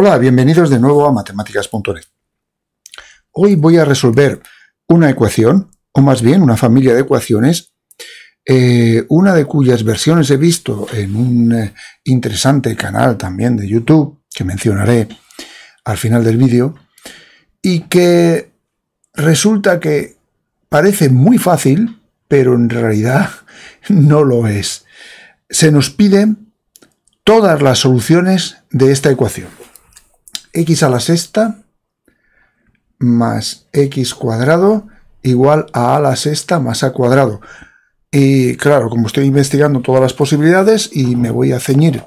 Hola, bienvenidos de nuevo a matemáticas.net. Hoy voy a resolver una ecuación, o más bien una familia de ecuaciones, eh, una de cuyas versiones he visto en un eh, interesante canal también de YouTube, que mencionaré al final del vídeo, y que resulta que parece muy fácil, pero en realidad no lo es. Se nos piden todas las soluciones de esta ecuación x a la sexta más x cuadrado igual a a la sexta más a cuadrado. Y claro, como estoy investigando todas las posibilidades y me voy a ceñir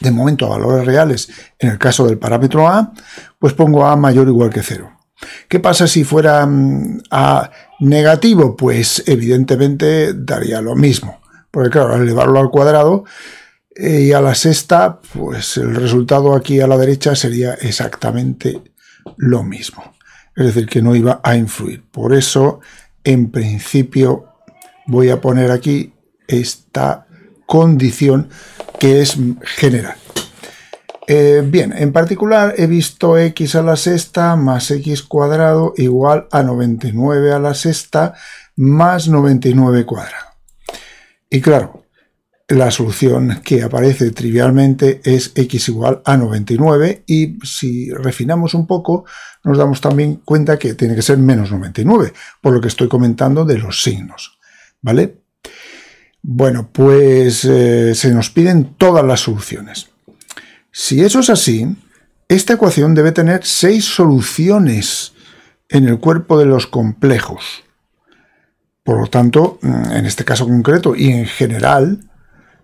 de momento a valores reales en el caso del parámetro a, pues pongo a mayor o igual que cero. ¿Qué pasa si fuera mm, a negativo? Pues evidentemente daría lo mismo. Porque claro, al elevarlo al cuadrado, eh, y a la sexta, pues el resultado aquí a la derecha sería exactamente lo mismo. Es decir, que no iba a influir. Por eso, en principio, voy a poner aquí esta condición que es general. Eh, bien, en particular he visto x a la sexta más x cuadrado igual a 99 a la sexta más 99 cuadrado. Y claro, la solución que aparece trivialmente es x igual a 99 y si refinamos un poco nos damos también cuenta que tiene que ser menos 99, por lo que estoy comentando de los signos. ¿Vale? Bueno, pues eh, se nos piden todas las soluciones. Si eso es así, esta ecuación debe tener seis soluciones en el cuerpo de los complejos. Por lo tanto, mm, en este caso concreto y en general,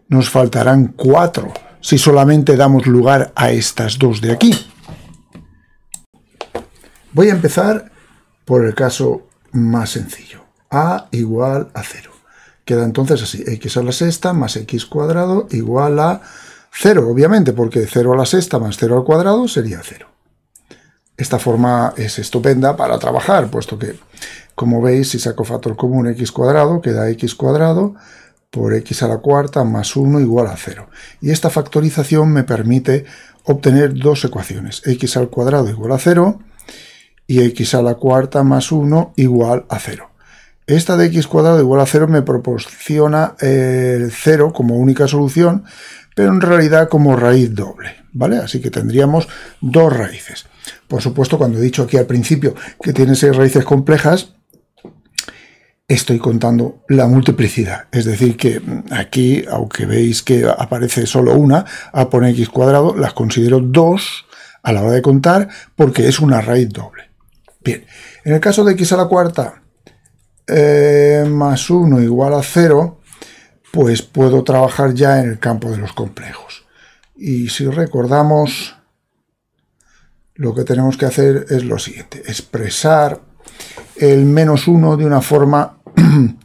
nos faltarán cuatro si solamente damos lugar a estas dos de aquí. Voy a empezar por el caso más sencillo. A igual a 0. Queda entonces así. X a la sexta más X cuadrado igual a 0, obviamente, porque 0 a la sexta más 0 al cuadrado sería 0. Esta forma es estupenda para trabajar, puesto que, como veis, si saco factor común X cuadrado, queda X cuadrado por x a la cuarta más 1 igual a 0. Y esta factorización me permite obtener dos ecuaciones, x al cuadrado igual a 0 y x a la cuarta más 1 igual a 0. Esta de x cuadrado igual a 0 me proporciona el eh, 0 como única solución, pero en realidad como raíz doble, ¿vale? Así que tendríamos dos raíces. Por supuesto, cuando he dicho aquí al principio que tiene seis raíces complejas, estoy contando la multiplicidad. Es decir, que mm, aquí, aunque veis que aparece solo una, a poner x cuadrado, las considero dos a la hora de contar porque es una raíz doble. Bien, en el caso de x a la cuarta eh, más 1 igual a 0, pues puedo trabajar ya en el campo de los complejos. Y si recordamos, lo que tenemos que hacer es lo siguiente, expresar el menos 1 de una forma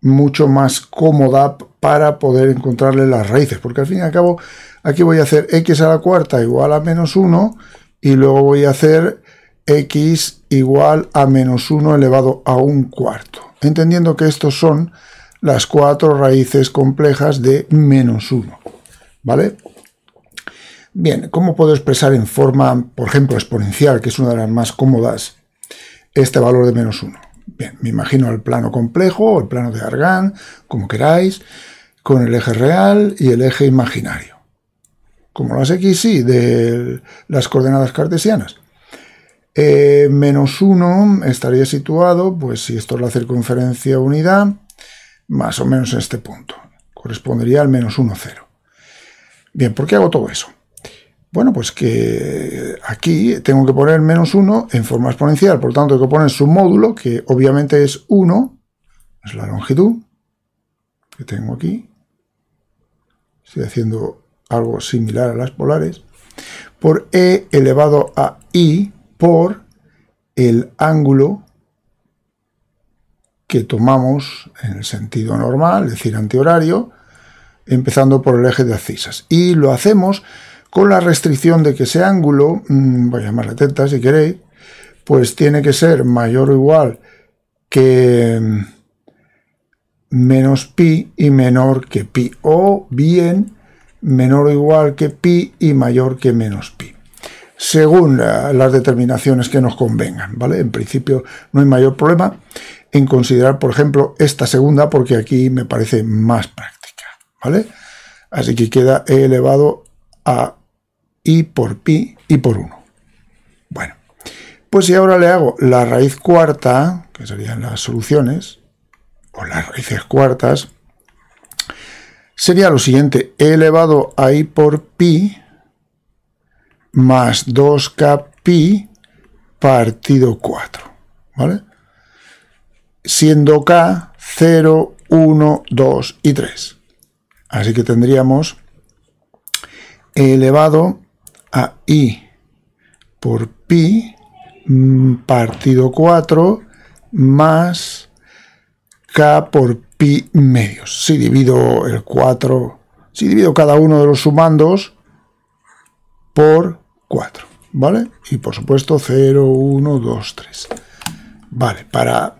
mucho más cómoda para poder encontrarle las raíces, porque al fin y al cabo aquí voy a hacer x a la cuarta igual a menos 1 y luego voy a hacer x igual a menos 1 elevado a un cuarto, entendiendo que estos son las cuatro raíces complejas de menos 1, ¿vale? Bien, ¿cómo puedo expresar en forma, por ejemplo, exponencial, que es una de las más cómodas, este valor de menos 1? Bien, me imagino el plano complejo el plano de Argand, como queráis, con el eje real y el eje imaginario. Como las x, y de las coordenadas cartesianas. Eh, menos 1 estaría situado, pues si esto es la circunferencia unidad, más o menos en este punto. Correspondería al menos 1, 0. Bien, ¿por qué hago todo eso? Bueno, pues que aquí tengo que poner menos 1 en forma exponencial, por lo tanto tengo que poner su módulo, que obviamente es 1, es la longitud que tengo aquí. Estoy haciendo algo similar a las polares, por e elevado a i por el ángulo que tomamos en el sentido normal, es decir, antihorario, empezando por el eje de abscisas. Y lo hacemos con la restricción de que ese ángulo, mm, voy a llamarle teta si queréis, pues tiene que ser mayor o igual que mm, menos pi y menor que pi, o bien menor o igual que pi y mayor que menos pi según las determinaciones que nos convengan, ¿vale? En principio no hay mayor problema en considerar, por ejemplo, esta segunda porque aquí me parece más práctica, ¿vale? Así que queda e elevado a y por pi y por 1. Bueno, pues si ahora le hago la raíz cuarta, que serían las soluciones, o las raíces cuartas, sería lo siguiente, elevado a i por pi más 2k pi partido 4, ¿vale? Siendo k 0, 1, 2 y 3. Así que tendríamos elevado a i por pi mm, partido 4 más k por pi medios. Si divido el 4, si divido cada uno de los sumandos por 4, ¿vale? Y por supuesto 0, 1, 2, 3. Vale, para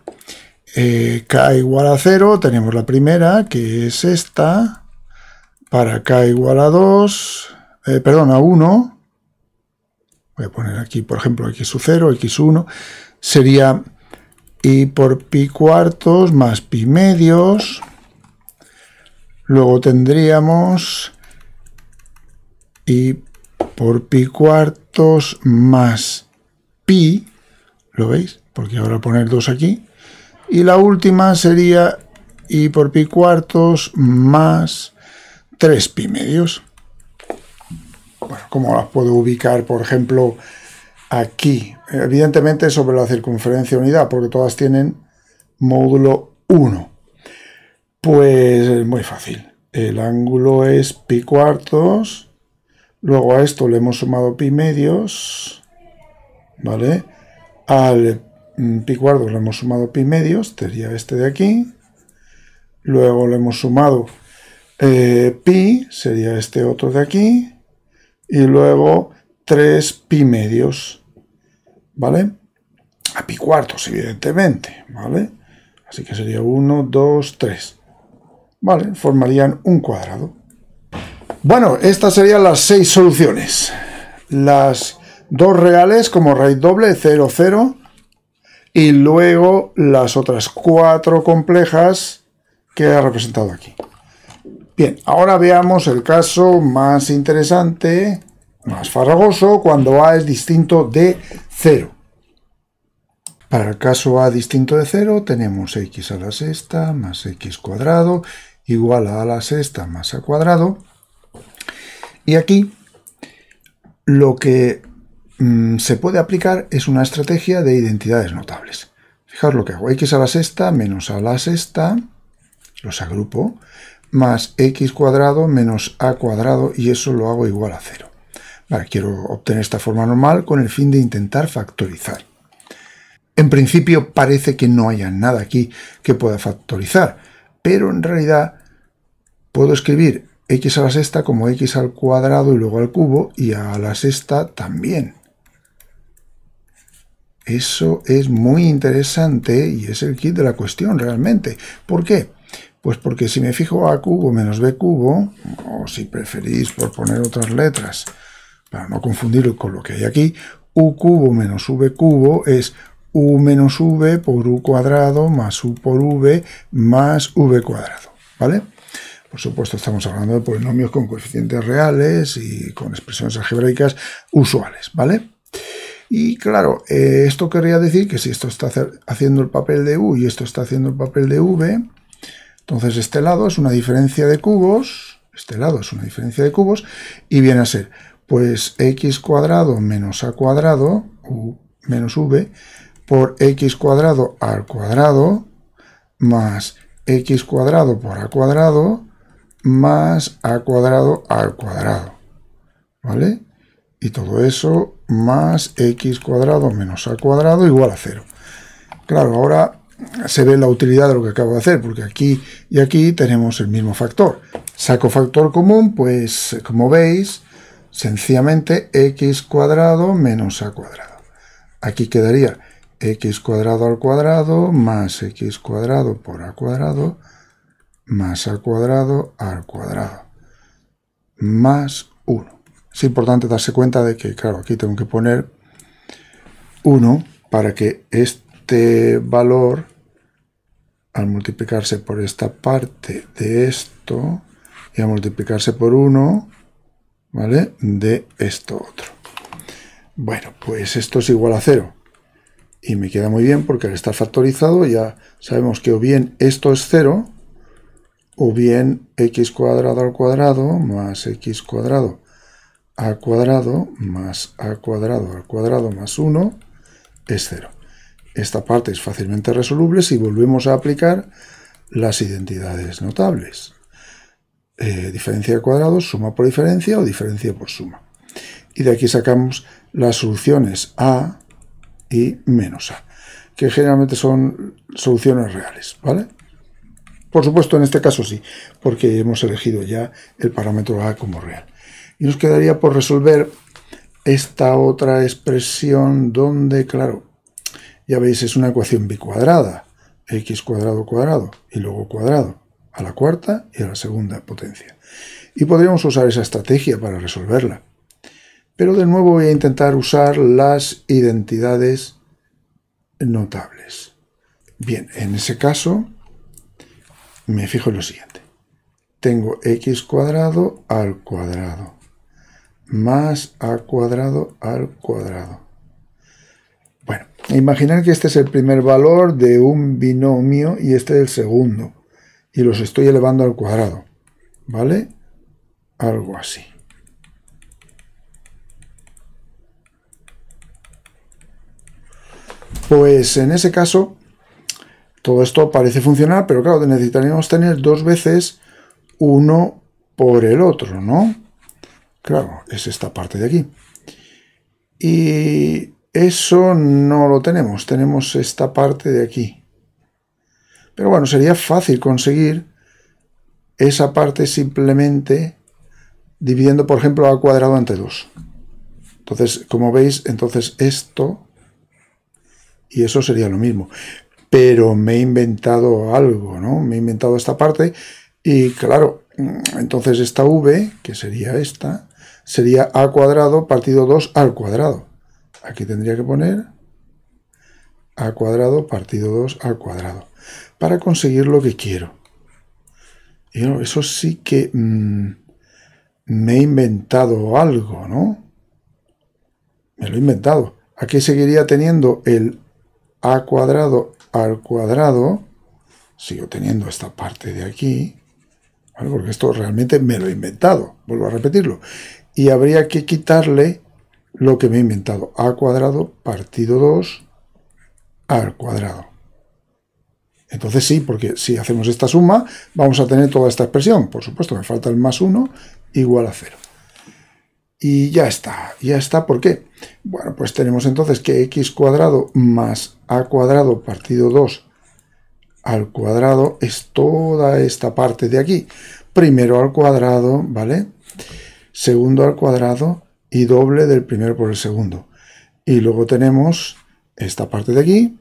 eh, k igual a 0 tenemos la primera, que es esta. Para k igual a 2, eh, perdón, a 1, voy a poner aquí, por ejemplo, x0, x1, sería y por pi cuartos más pi medios. Luego tendríamos y por pi cuartos más pi, ¿lo veis? Porque ahora poner dos aquí. Y la última sería y por pi cuartos más 3 pi medios bueno, ¿cómo las puedo ubicar, por ejemplo, aquí? Evidentemente sobre la circunferencia unidad, porque todas tienen módulo 1. Pues es eh, muy fácil. El ángulo es pi cuartos, luego a esto le hemos sumado pi medios, ¿vale? Al mm, pi cuartos le hemos sumado pi medios, sería este de aquí, luego le hemos sumado eh, pi, sería este otro de aquí, y luego 3 pi medios, ¿vale? A pi cuartos, evidentemente, ¿vale? Así que sería 1, 2, 3. ¿Vale? Formarían un cuadrado. Bueno, estas serían las seis soluciones. Las dos reales como raíz doble, 0, 0. Y luego las otras cuatro complejas que he representado aquí. Bien, ahora veamos el caso más interesante, más farragoso, cuando A es distinto de 0. Para el caso A distinto de 0 tenemos x a la sexta más x cuadrado igual a a la sexta más a cuadrado. Y aquí lo que mm, se puede aplicar es una estrategia de identidades notables. Fijaros lo que hago. x a la sexta menos a la sexta, los agrupo, más x cuadrado menos a cuadrado y eso lo hago igual a 0. quiero obtener esta forma normal con el fin de intentar factorizar. En principio parece que no haya nada aquí que pueda factorizar, pero en realidad puedo escribir x a la sexta como x al cuadrado y luego al cubo y a la sexta también. Eso es muy interesante y es el kit de la cuestión realmente. ¿Por qué? Pues porque si me fijo a cubo menos b cubo, o si preferís por poner otras letras, para no confundirlo con lo que hay aquí, u cubo menos v cubo es u menos v por u cuadrado más u por v más v cuadrado, ¿vale? Por supuesto estamos hablando de polinomios con coeficientes reales y con expresiones algebraicas usuales, ¿vale? Y claro, eh, esto querría decir que si esto está haciendo el papel de u y esto está haciendo el papel de v, entonces este lado es una diferencia de cubos, este lado es una diferencia de cubos, y viene a ser pues x cuadrado menos a cuadrado, menos v, por x cuadrado al cuadrado, más x cuadrado por a cuadrado, más a cuadrado al cuadrado, ¿vale? Y todo eso más x cuadrado menos a cuadrado igual a cero. Claro, ahora se ve la utilidad de lo que acabo de hacer, porque aquí y aquí tenemos el mismo factor. Saco factor común, pues como veis, sencillamente x cuadrado menos a cuadrado. Aquí quedaría x cuadrado al cuadrado más x cuadrado por a cuadrado más a cuadrado al cuadrado más 1. Es importante darse cuenta de que, claro, aquí tengo que poner 1 para que este este valor, al multiplicarse por esta parte de esto, y a multiplicarse por 1, ¿vale? De esto otro. Bueno, pues esto es igual a 0. Y me queda muy bien porque al estar factorizado ya sabemos que o bien esto es 0, o bien x cuadrado al cuadrado más x cuadrado a cuadrado más a cuadrado al cuadrado más 1 es 0. Esta parte es fácilmente resoluble si volvemos a aplicar las identidades notables. Eh, diferencia de cuadrados, suma por diferencia o diferencia por suma. Y de aquí sacamos las soluciones A y menos A, que generalmente son soluciones reales, ¿vale? Por supuesto, en este caso sí, porque hemos elegido ya el parámetro A como real. Y nos quedaría por resolver esta otra expresión donde, claro, ya veis, es una ecuación bicuadrada, x cuadrado cuadrado y luego cuadrado a la cuarta y a la segunda potencia. Y podríamos usar esa estrategia para resolverla. Pero de nuevo voy a intentar usar las identidades notables. Bien, en ese caso me fijo en lo siguiente. Tengo x cuadrado al cuadrado más a cuadrado al cuadrado Imaginar que este es el primer valor de un binomio y este es el segundo. Y los estoy elevando al cuadrado. ¿Vale? Algo así. Pues en ese caso, todo esto parece funcionar, pero claro, necesitaríamos tener dos veces uno por el otro, ¿no? Claro, es esta parte de aquí. Y eso no lo tenemos, tenemos esta parte de aquí. Pero bueno, sería fácil conseguir esa parte simplemente dividiendo, por ejemplo, a cuadrado entre 2. Entonces, como veis, entonces esto y eso sería lo mismo. Pero me he inventado algo, ¿no? Me he inventado esta parte y claro, entonces esta v, que sería esta, sería a cuadrado partido 2 al cuadrado. Aquí tendría que poner a cuadrado partido 2 al cuadrado para conseguir lo que quiero. eso sí que mm, me he inventado algo, ¿no? Me lo he inventado. Aquí seguiría teniendo el a cuadrado al cuadrado. Sigo teniendo esta parte de aquí. Porque esto realmente me lo he inventado. Vuelvo a repetirlo. Y habría que quitarle lo que me he inventado, a cuadrado partido 2 al cuadrado. Entonces sí, porque si hacemos esta suma, vamos a tener toda esta expresión. Por supuesto, me falta el más 1 igual a 0. Y ya está, ya está, ¿por qué? Bueno, pues tenemos entonces que x cuadrado más a cuadrado partido 2 al cuadrado es toda esta parte de aquí. Primero al cuadrado, ¿vale? Segundo al cuadrado, y doble del primero por el segundo. Y luego tenemos esta parte de aquí,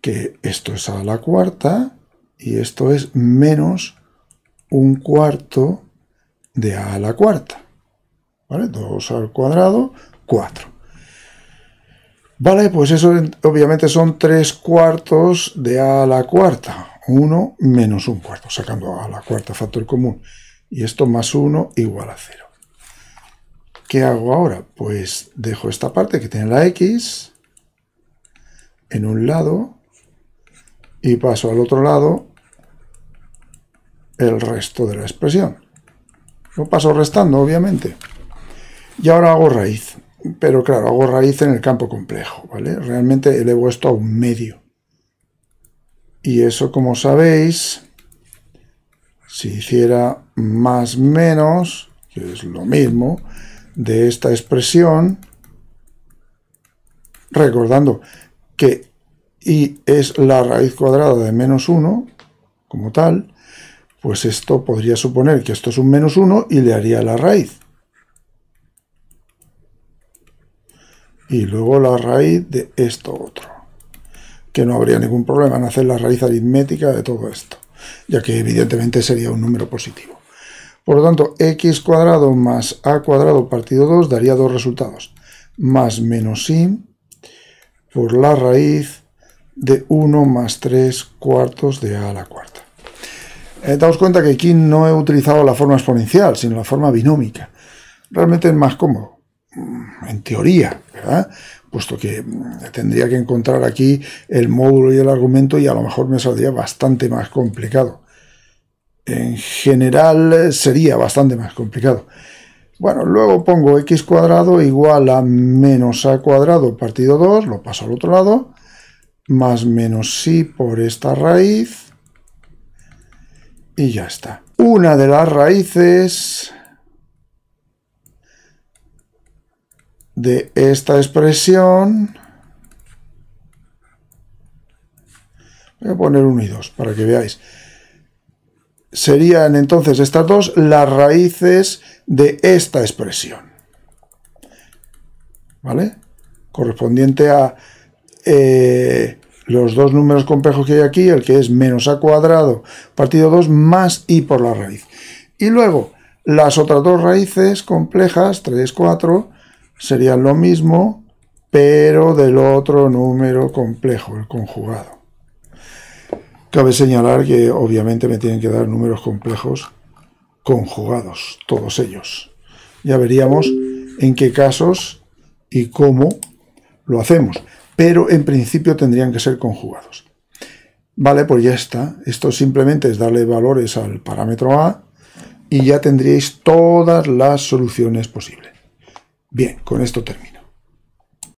que esto es a la cuarta, y esto es menos un cuarto de a la cuarta. ¿Vale? 2 al cuadrado, 4. Vale, pues eso obviamente son 3 cuartos de a a la cuarta. 1 menos un cuarto, sacando a la cuarta factor común. Y esto más 1 igual a 0. ¿Qué hago ahora? Pues dejo esta parte que tiene la X en un lado y paso al otro lado el resto de la expresión. Lo paso restando, obviamente. Y ahora hago raíz. Pero claro, hago raíz en el campo complejo, ¿vale? Realmente elevo esto a un medio. Y eso, como sabéis, si hiciera más menos, que es lo mismo, de esta expresión, recordando que y es la raíz cuadrada de menos 1, como tal, pues esto podría suponer que esto es un menos 1 y le haría la raíz. Y luego la raíz de esto otro. Que no habría ningún problema en hacer la raíz aritmética de todo esto, ya que evidentemente sería un número positivo. Por lo tanto, x cuadrado más a cuadrado partido 2 daría dos resultados. Más menos i por la raíz de 1 más 3 cuartos de a a la cuarta. Eh, daos cuenta que aquí no he utilizado la forma exponencial, sino la forma binómica. Realmente es más cómodo, mm, en teoría, ¿verdad? Puesto que mm, tendría que encontrar aquí el módulo y el argumento y a lo mejor me saldría bastante más complicado en general eh, sería bastante más complicado. Bueno, luego pongo x cuadrado igual a menos a cuadrado partido 2, lo paso al otro lado, más menos y por esta raíz, y ya está. Una de las raíces de esta expresión, voy a poner 1 y 2 para que veáis, serían entonces estas dos las raíces de esta expresión. ¿Vale? Correspondiente a eh, los dos números complejos que hay aquí, el que es menos a cuadrado partido 2 más i por la raíz. Y luego, las otras dos raíces complejas, 3, 4, serían lo mismo, pero del otro número complejo, el conjugado. Cabe señalar que obviamente me tienen que dar números complejos conjugados, todos ellos. Ya veríamos en qué casos y cómo lo hacemos, pero en principio tendrían que ser conjugados. Vale, pues ya está. Esto simplemente es darle valores al parámetro A y ya tendríais todas las soluciones posibles. Bien, con esto termino.